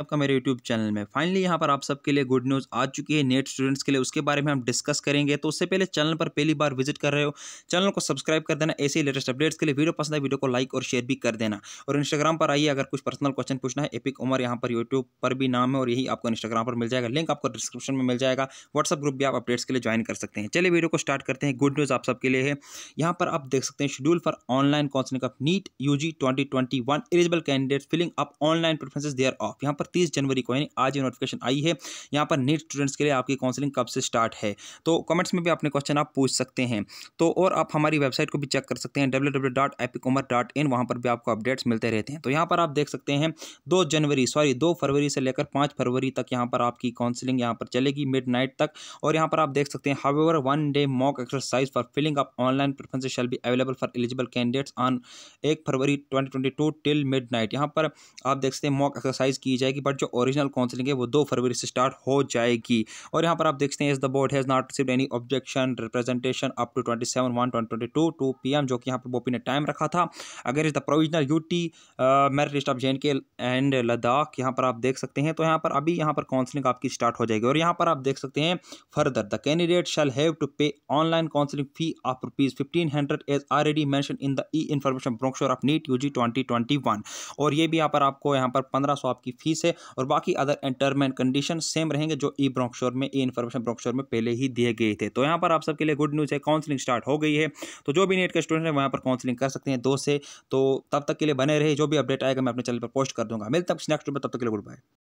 आपका मेरे YouTube channel में फाइनली यहाँ पर आप सबके लिए गुड न्यूज़ आ चुकी है नेट स्टूडेंट्स के लिए उसके बारे में हम डिस्कस करेंगे तो उससे पहले चैनल पर पहली बार विजिट कर रहे हो चैनल को सब्सक्राइब कर देना ऐसे लेटेस्ट अपडेट्स के लिए वीडियो पसंद है वीडियो को लाइक और शेयर भी कर देना और इंस्टाग्राम पर आइए अगर कुछ पर्सनल क्वेश्चन पूछना है एपिक उमर यहाँ पर यूट्यूब पर भी नाम है और यही आपको इंस्टाग्राम पर मिल जाएगा लिंक आपको डिस्क्रिप्शन में मिल जाएगा व्हाट्सअप ग्रुप भी आप अपडेट्स के लिए ज्वाइन कर सकते हैं चलिए वीडियो को स्टार्ट करते हैं गुड न्यूज़ आप सबके लिए है यहाँ पर आप देख सकते हैं schedule for online counselling of NEET U G twenty twenty one eligible candidate filling up online preferences thereof यहाँ पर तीस जनवरी को यानी आज ये नोटिफिकेशन आई है यहाँ पर नीट स्टूडेंट्स के लिए आपकी काउंसलिंग कब से स्टार्ट है तो कमेंट्स में भी अपने क्वेश्चन आप पूछ सकते हैं तो और आप हमारी वेबसाइट को भी चेक कर सकते हैं डब्ल्यू वहां पर भी आपको अपडेट्स मिलते रहते हैं तो यहाँ पर आप देख सकते हैं दो जनवरी सॉरी दो फरवरी से लेकर पाँच फरवरी तक यहाँ पर आपकी काउंसलिंग यहाँ पर चलेगी मिड नाइट तक और यहाँ पर आप देख सकते हैं however one day mock exercise for filling up online preferences shall be available for eligible candidates on एक फरवरी twenty twenty two till midnight यहाँ पर आप देख सकते हैं मॉक एक्सरसाइज की जाएगी की बट जो ओरिजिनल काउंसलिंग है वो दो फरवरी से स्टार्ट हो जाएगी और यहाँ पर आप देखते हैं इस the board has not receive any objection representation up to twenty seven one twenty two two P M जो कि यहाँ पर बोपी ने टाइम रखा था अगर इस the provisional U T merit list of J and K and Ladakh यहाँ पर आप देख सकते हैं तो यहाँ पर अभी यहाँ पर काउंसलिंग आपकी स्टार्ट हो जाएगी और यहाँ पर आप देख सकते हैं further the candidate shall have to pay online counselling fee of rupees fifteen hundred as already mention in the E information brochure of NEET U G twenty twenty one और ये भी यहाँ पर आपको यहाँ पर पंद्रह सौ आपकी फीस से और बाकी other term and condition same रहेंगे जो ई e ब्रॉक्शोर में ई इन्फॉर्मेशन ब्रॉक्शोर में पहले ही दिए गए थे तो यहाँ पर आप सबके लिए गुड न्यूज़ है काउंसलिंग स्टार्ट हो गई है तो जो भी नेट का स्टूडेंट है वहाँ पर काउंसलिंग कर सकते हैं दो से तो तब तक के लिए बने रहे जो भी अपडेट आएगा मैं अपने चैनल पर पोस्ट कर दूँगा मिलता नेक्स्ट में तब तक के लिए गुड बाय